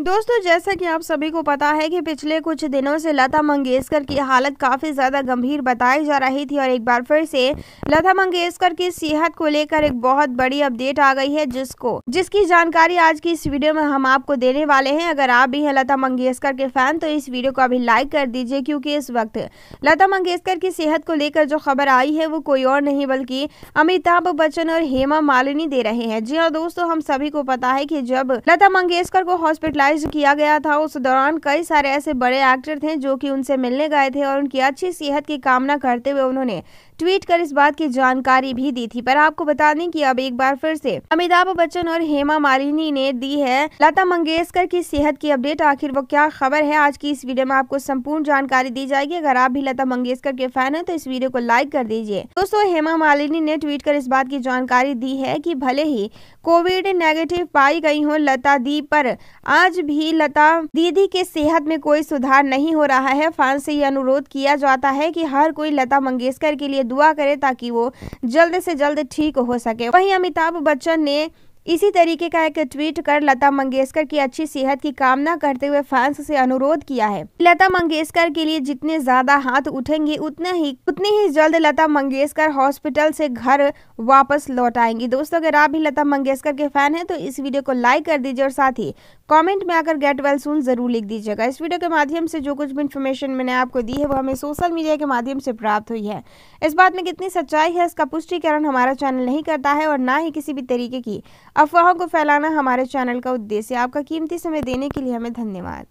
दोस्तों जैसा कि आप सभी को पता है कि पिछले कुछ दिनों से लता मंगेशकर की हालत काफ़ी ज़्यादा गंभीर बताई जा रही थी और एक बार फिर से लता मंगेशकर की सेहत को लेकर एक बहुत बड़ी अपडेट आ गई है जिसको जिसकी जानकारी आज की इस वीडियो में हम आपको देने वाले हैं अगर आप भी हैं लता मंगेशकर के फैन तो इस वीडियो को अभी लाइक कर दीजिए क्योंकि इस वक्त लता मंगेशकर की सेहत को लेकर जो खबर आई है वो कोई और नहीं बल्कि अमिताभ बच्चन और हेमा मालिनी दे रहे हैं जी हाँ दोस्तों हम सभी को पता है कि जब लता मंगेशकर को हॉस्पिटल यूटिलाइज किया गया था उस दौरान कई सारे ऐसे बड़े एक्टर थे जो कि उनसे मिलने गए थे और उनकी अच्छी सेहत की कामना करते हुए उन्होंने ट्वीट कर इस बात की जानकारी भी दी थी पर आपको बता दें कि अब एक बार फिर से अमिताभ बच्चन और हेमा मालिनी ने दी है लता मंगेशकर की सेहत की अपडेट आखिर वो क्या खबर है आज की इस वीडियो में आपको संपूर्ण जानकारी दी जाएगी अगर आप भी लता मंगेशकर के फैन है तो इस वीडियो को लाइक कर दीजिए दोस्तों हेमा मालिनी ने ट्वीट कर इस बात की जानकारी दी है की भले ही कोविड नेगेटिव पाई गई हो लता दी पर आज आज भी लता दीदी के सेहत में कोई सुधार नहीं हो रहा है फैंस से ये अनुरोध किया जाता है कि हर कोई लता मंगेशकर के लिए दुआ करे ताकि वो जल्द से जल्द ठीक हो सके वहीं अमिताभ बच्चन ने इसी तरीके का एक ट्वीट कर लता मंगेशकर की अच्छी सेहत की कामना करते हुए फैंस से अनुरोध किया है लता मंगेशकर के लिए जितने ज्यादा हाथ उठेंगे उतने ही उतने ही जल्द लता मंगेशकर हॉस्पिटल से घर वापस लौट आएंगी दोस्तों अगर आप भी लता मंगेशकर के फैन हैं तो इस वीडियो को लाइक कर दीजिए और साथ ही कॉमेंट में आकर गेट वेल सुन जरूर लिख दीजिएगा इस वीडियो के माध्यम से जो कुछ भी इन्फॉर्मेशन मैंने आपको दी है वो हमें सोशल मीडिया के माध्यम से प्राप्त हुई है इस बात में कितनी सच्चाई है इसका पुष्टिकरण हमारा चैनल नहीं करता है और ना ही किसी भी तरीके की अफवाहों को फैलाना हमारे चैनल का उद्देश्य आपका कीमती समय देने के लिए हमें धन्यवाद